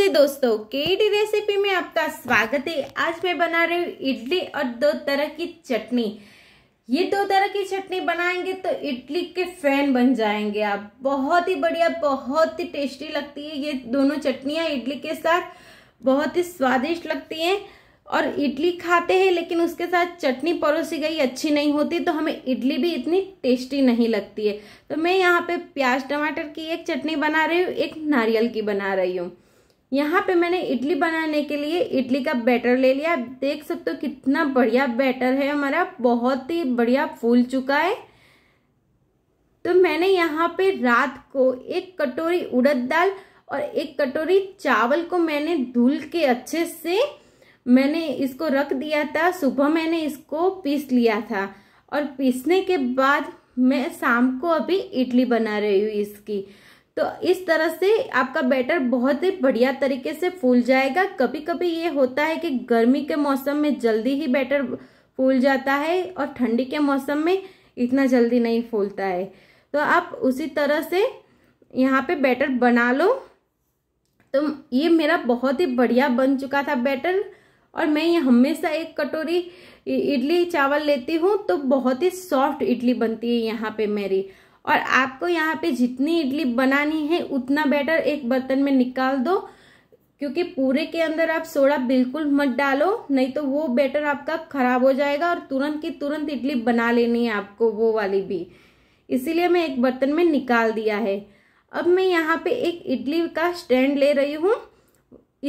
नमस्ते दोस्तों KD recipe में आपका स्वागत है आज मैं बना रही हूँ इडली और दो तरह की चटनी ये दो तरह की चटनी बनाएंगे तो इडली के फैन बन जाएंगे आप बहुत ही बढ़िया बहुत ही टेस्टी लगती है ये दोनों चटनियाँ इडली के साथ बहुत ही स्वादिष्ट लगती हैं और इडली खाते हैं लेकिन उसके साथ चटनी परोसी गई अच्छी नहीं होती तो हमें इडली भी इतनी टेस्टी नहीं लगती है तो मैं यहाँ पे प्याज टमाटर की एक चटनी बना रही हूँ एक नारियल की बना रही हूँ यहाँ पे मैंने इडली बनाने के लिए इडली का बैटर ले लिया आप देख सकते हो कितना बढ़िया बैटर है हमारा बहुत ही बढ़िया फूल चुका है तो मैंने यहाँ पे रात को एक कटोरी उड़द दाल और एक कटोरी चावल को मैंने धुल के अच्छे से मैंने इसको रख दिया था सुबह मैंने इसको पीस लिया था और पीसने के बाद मैं शाम को अभी इडली बना रही हूँ इसकी तो इस तरह से आपका बैटर बहुत ही बढ़िया तरीके से फूल जाएगा कभी कभी ये होता है कि गर्मी के मौसम में जल्दी ही बैटर फूल जाता है और ठंडी के मौसम में इतना जल्दी नहीं फूलता है तो आप उसी तरह से यहाँ पे बैटर बना लो तो ये मेरा बहुत ही बढ़िया बन चुका था बैटर और मैं ये हमेशा एक कटोरी इडली चावल लेती हूँ तो बहुत ही सॉफ्ट इडली बनती है यहाँ पे मेरी और आपको यहाँ पे जितनी इडली बनानी है उतना बैटर एक बर्तन में निकाल दो क्योंकि पूरे के अंदर आप सोडा बिल्कुल मत डालो नहीं तो वो बैटर आपका खराब हो जाएगा और तुरंत की तुरंत इडली बना लेनी है आपको वो वाली भी इसीलिए मैं एक बर्तन में निकाल दिया है अब मैं यहाँ पे एक इडली का स्टैंड ले रही हूँ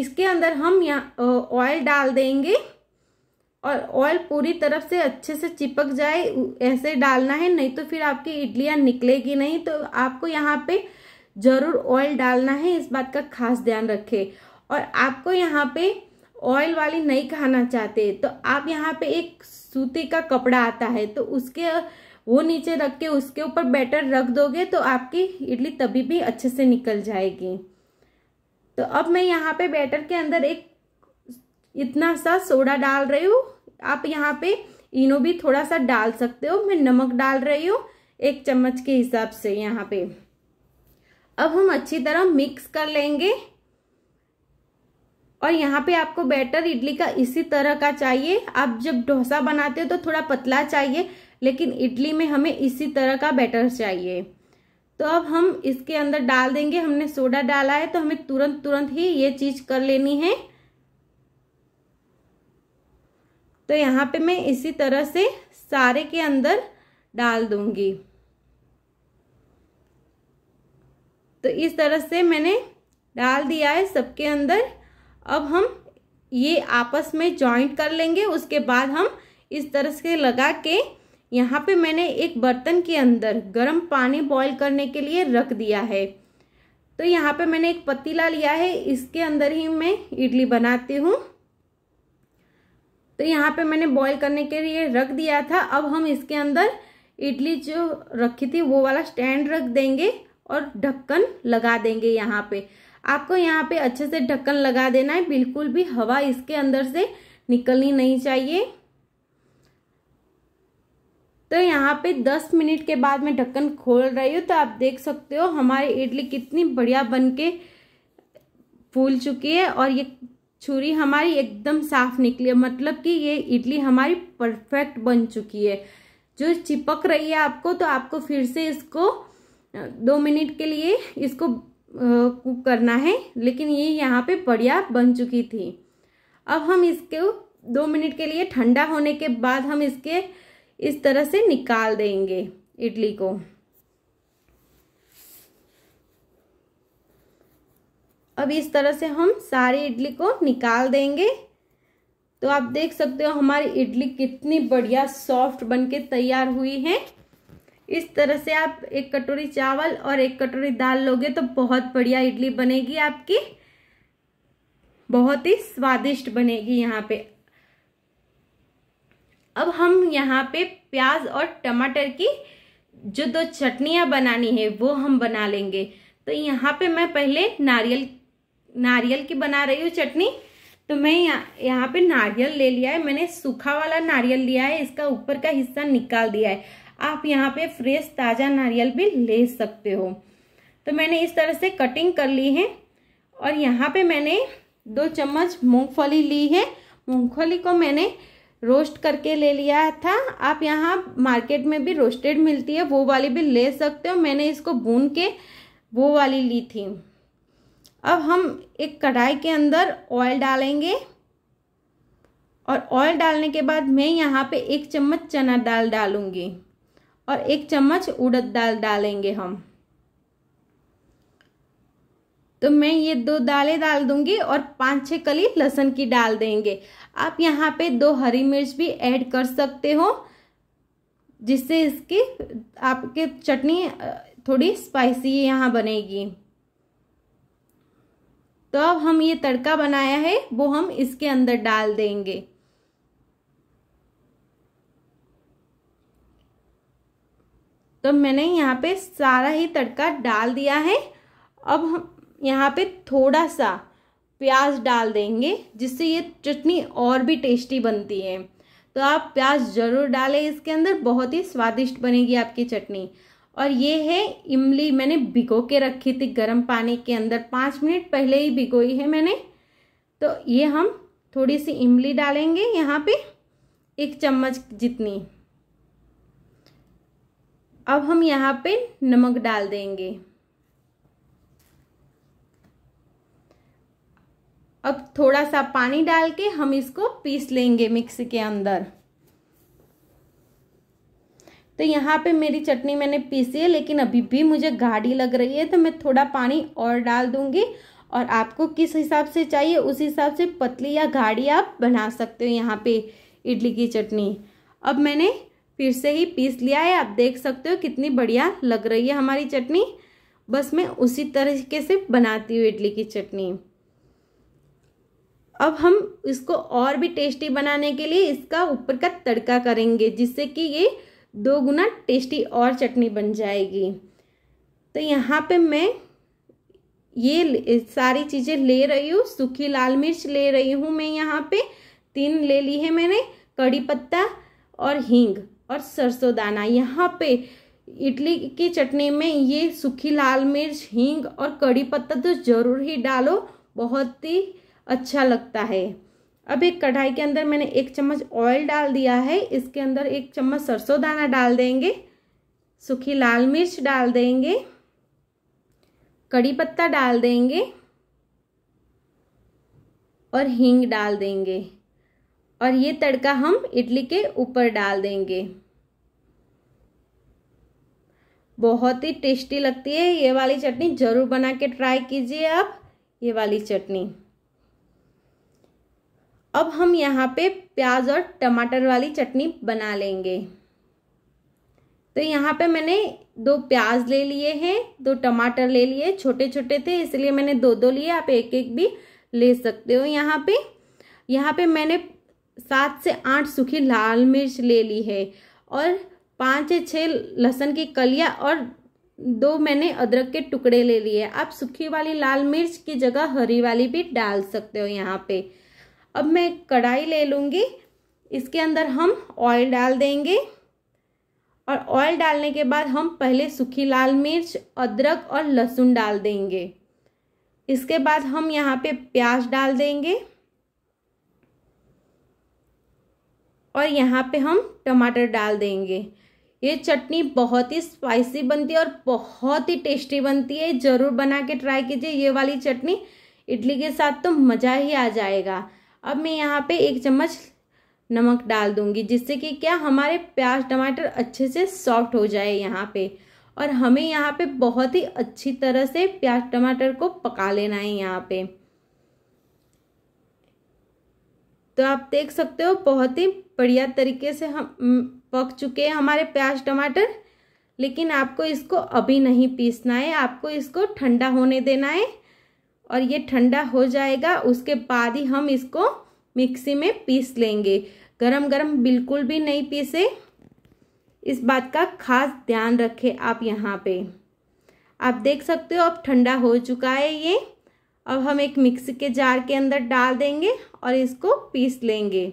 इसके अंदर हम यहाँ ऑयल डाल देंगे और ऑयल पूरी तरफ से अच्छे से चिपक जाए ऐसे डालना है नहीं तो फिर आपकी इडलियाँ निकलेगी नहीं तो आपको यहाँ पे ज़रूर ऑयल डालना है इस बात का खास ध्यान रखें और आपको यहाँ पे ऑयल वाली नहीं खाना चाहते तो आप यहाँ पे एक सूती का कपड़ा आता है तो उसके वो नीचे रख के उसके ऊपर बैटर रख दोगे तो आपकी इडली तभी भी अच्छे से निकल जाएगी तो अब मैं यहाँ पे बैटर के अंदर एक इतना सा सोडा डाल रही हूँ आप यहाँ पे इनो भी थोड़ा सा डाल सकते हो मैं नमक डाल रही हूँ एक चम्मच के हिसाब से यहाँ पे अब हम अच्छी तरह मिक्स कर लेंगे और यहाँ पे आपको बैटर इडली का इसी तरह का चाहिए आप जब डोसा बनाते हो तो थोड़ा पतला चाहिए लेकिन इडली में हमें इसी तरह का बैटर चाहिए तो अब हम इसके अंदर डाल देंगे हमने सोडा डाला है तो हमें तुरंत तुरंत ही ये चीज़ कर लेनी है तो यहाँ पे मैं इसी तरह से सारे के अंदर डाल दूंगी तो इस तरह से मैंने डाल दिया है सबके अंदर अब हम ये आपस में जॉइंट कर लेंगे उसके बाद हम इस तरह से लगा के यहाँ पे मैंने एक बर्तन के अंदर गर्म पानी बॉईल करने के लिए रख दिया है तो यहाँ पे मैंने एक पतीला लिया है इसके अंदर ही मैं इडली बनाती हूँ तो यहाँ पे मैंने बॉईल करने के लिए रख दिया था अब हम इसके अंदर इडली जो रखी थी वो वाला स्टैंड रख देंगे और ढक्कन लगा देंगे यहाँ पे आपको यहाँ पे अच्छे से ढक्कन लगा देना है बिल्कुल भी हवा इसके अंदर से निकलनी नहीं चाहिए तो यहाँ पे 10 मिनट के बाद मैं ढक्कन खोल रही हूँ तो आप देख सकते हो हमारी इडली कितनी बढ़िया बन के फूल चुकी है और ये छुरी हमारी एकदम साफ निकली है मतलब कि ये इडली हमारी परफेक्ट बन चुकी है जो चिपक रही है आपको तो आपको फिर से इसको दो मिनट के लिए इसको कुक करना है लेकिन ये यहाँ पे बढ़िया बन चुकी थी अब हम इसके दो मिनट के लिए ठंडा होने के बाद हम इसके इस तरह से निकाल देंगे इडली को अब इस तरह से हम सारी इडली को निकाल देंगे तो आप देख सकते हो हमारी इडली कितनी बढ़िया सॉफ्ट बनके तैयार हुई है इस तरह से आप एक कटोरी चावल और एक कटोरी दाल लोगे तो बहुत बढ़िया इडली बनेगी आपकी बहुत ही स्वादिष्ट बनेगी यहाँ पे अब हम यहाँ पे प्याज और टमाटर की जो दो चटनियाँ बनानी है वो हम बना लेंगे तो यहाँ पे मैं पहले नारियल नारियल की बना रही हूँ चटनी तो मैं यहाँ यहाँ पे नारियल ले लिया है मैंने सूखा वाला नारियल लिया है इसका ऊपर का हिस्सा निकाल दिया है आप यहाँ पे फ्रेश ताज़ा नारियल भी ले सकते हो तो मैंने इस तरह से कटिंग कर ली है और यहाँ पे मैंने दो चम्मच मूंगफली ली है मूंगफली को मैंने रोस्ट करके ले लिया था आप यहाँ मार्केट में भी रोस्टेड मिलती है वो वाली भी ले सकते हो मैंने इसको भून के वो वाली ली थी अब हम एक कढ़ाई के अंदर ऑयल डालेंगे और ऑयल डालने के बाद मैं यहाँ पे एक चम्मच चना दाल डालूँगी और एक चम्मच उड़द दाल डालेंगे हम तो मैं ये दो दालें डाल दूंगी और पाँच छः कली लहसुन की डाल देंगे आप यहाँ पे दो हरी मिर्च भी ऐड कर सकते हो जिससे इसकी आपके चटनी थोड़ी स्पाइसी यहाँ बनेगी तो अब हम ये तड़का बनाया है वो हम इसके अंदर डाल देंगे तो मैंने यहाँ पे सारा ही तड़का डाल दिया है अब हम यहाँ पे थोड़ा सा प्याज डाल देंगे जिससे ये चटनी और भी टेस्टी बनती है तो आप प्याज ज़रूर डालें इसके अंदर बहुत ही स्वादिष्ट बनेगी आपकी चटनी और ये है इमली मैंने भिगो के रखी थी गर्म पानी के अंदर पाँच मिनट पहले ही भिगोई है मैंने तो ये हम थोड़ी सी इमली डालेंगे यहाँ पे एक चम्मच जितनी अब हम यहाँ पे नमक डाल देंगे अब थोड़ा सा पानी डाल के हम इसको पीस लेंगे मिक्सी के अंदर तो यहाँ पे मेरी चटनी मैंने पीसी है लेकिन अभी भी मुझे गाढ़ी लग रही है तो मैं थोड़ा पानी और डाल दूँगी और आपको किस हिसाब से चाहिए उस हिसाब से पतली या गाढ़ी आप बना सकते हो यहाँ पे इडली की चटनी अब मैंने फिर से ही पीस लिया है आप देख सकते हो कितनी बढ़िया लग रही है हमारी चटनी बस मैं उसी तरीके से बनाती हूँ इडली की चटनी अब हम इसको और भी टेस्टी बनाने के लिए इसका ऊपर का तड़का करेंगे जिससे कि ये दो गुना टेस्टी और चटनी बन जाएगी तो यहाँ पे मैं ये सारी चीज़ें ले रही हूँ सूखी लाल मिर्च ले रही हूँ मैं यहाँ पे तीन ले ली है मैंने कड़ी पत्ता और हींग और सरसों दाना यहाँ पे इडली की चटनी में ये सूखी लाल मिर्च हींग और कड़ी पत्ता तो ज़रूर ही डालो बहुत ही अच्छा लगता है अब एक कढ़ाई के अंदर मैंने एक चम्मच ऑयल डाल दिया है इसके अंदर एक चम्मच सरसों दाना डाल देंगे सूखी लाल मिर्च डाल देंगे कड़ी पत्ता डाल देंगे और हींग डाल देंगे और ये तड़का हम इडली के ऊपर डाल देंगे बहुत ही टेस्टी लगती है ये वाली चटनी ज़रूर बना के ट्राई कीजिए आप ये वाली चटनी अब हम यहाँ पे प्याज और टमाटर वाली चटनी बना लेंगे तो यहाँ पे मैंने दो प्याज ले लिए हैं दो टमाटर ले लिए छोटे छोटे थे इसलिए मैंने दो दो लिए आप एक एक भी ले सकते हो यहाँ पे यहाँ पे मैंने सात से आठ सूखी लाल मिर्च ले ली है और पाँच या छः लहसन की कलिया और दो मैंने अदरक के टुकड़े ले लिए आप सूखी वाली लाल मिर्च की जगह हरी वाली भी डाल सकते हो यहाँ पर अब मैं कढ़ाई ले लूँगी इसके अंदर हम ऑयल डाल देंगे और ऑयल डालने के बाद हम पहले सूखी लाल मिर्च अदरक और लहसुन डाल देंगे इसके बाद हम यहाँ पे प्याज डाल देंगे और यहाँ पे हम टमाटर डाल देंगे ये चटनी बहुत ही स्पाइसी बनती है और बहुत ही टेस्टी बनती है ज़रूर बना के ट्राई कीजिए ये वाली चटनी इडली के साथ तो मज़ा ही आ जाएगा अब मैं यहाँ पे एक चम्मच नमक डाल दूंगी जिससे कि क्या हमारे प्याज टमाटर अच्छे से सॉफ्ट हो जाए यहाँ पे और हमें यहाँ पे बहुत ही अच्छी तरह से प्याज टमाटर को पका लेना है यहाँ पे तो आप देख सकते हो बहुत ही बढ़िया तरीके से हम पक चुके हैं हमारे प्याज टमाटर लेकिन आपको इसको अभी नहीं पीसना है आपको इसको ठंडा होने देना है और ये ठंडा हो जाएगा उसके बाद ही हम इसको मिक्सी में पीस लेंगे गरम गरम बिल्कुल भी नहीं पीसे इस बात का खास ध्यान रखें आप यहाँ पे आप देख सकते हो अब ठंडा हो चुका है ये अब हम एक मिक्सी के जार के अंदर डाल देंगे और इसको पीस लेंगे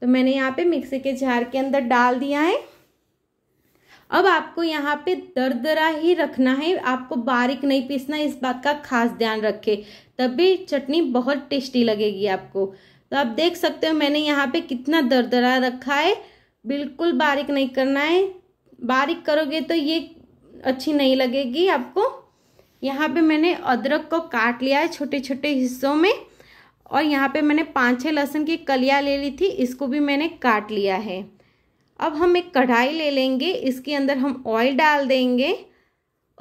तो मैंने यहाँ पे मिक्सी के जार के अंदर डाल दिया है अब आपको यहाँ पे दरदरा ही रखना है आपको बारीक नहीं पीसना इस बात का खास ध्यान रखे तभी चटनी बहुत टेस्टी लगेगी आपको तो आप देख सकते हो मैंने यहाँ पे कितना दरदरा रखा है बिल्कुल बारीक नहीं करना है बारीक करोगे तो ये अच्छी नहीं लगेगी आपको यहाँ पे मैंने अदरक को काट लिया है छोटे छोटे हिस्सों में और यहाँ पे मैंने पाँच छः लहसुन की कलियाँ ले ली थी इसको भी मैंने काट लिया है अब हम एक कढ़ाई ले लेंगे इसके अंदर हम ऑयल डाल देंगे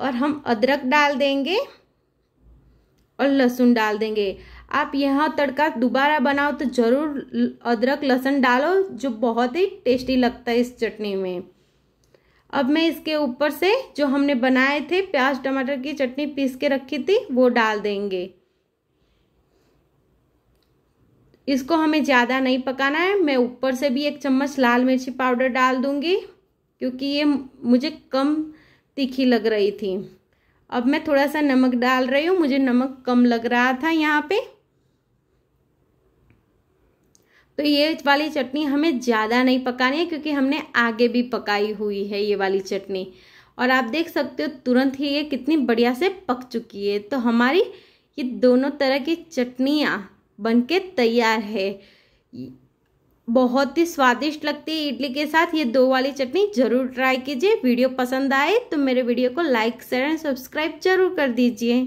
और हम अदरक डाल देंगे और लहसुन डाल देंगे आप यहाँ तड़का दोबारा बनाओ तो ज़रूर अदरक लहसुन डालो जो बहुत ही टेस्टी लगता है इस चटनी में अब मैं इसके ऊपर से जो हमने बनाए थे प्याज टमाटर की चटनी पीस के रखी थी वो डाल देंगे इसको हमें ज़्यादा नहीं पकाना है मैं ऊपर से भी एक चम्मच लाल मिर्ची पाउडर डाल दूँगी क्योंकि ये मुझे कम तीखी लग रही थी अब मैं थोड़ा सा नमक डाल रही हूँ मुझे नमक कम लग रहा था यहाँ पे तो ये वाली चटनी हमें ज़्यादा नहीं पकानी है क्योंकि हमने आगे भी पकाई हुई है ये वाली चटनी और आप देख सकते हो तुरंत ही ये कितनी बढ़िया से पक चुकी है तो हमारी ये दोनों तरह की चटनियाँ बनके तैयार है बहुत ही स्वादिष्ट लगती है इडली के साथ ये दो वाली चटनी जरूर ट्राई कीजिए वीडियो पसंद आए तो मेरे वीडियो को लाइक शेयर एंड सब्सक्राइब जरूर कर दीजिए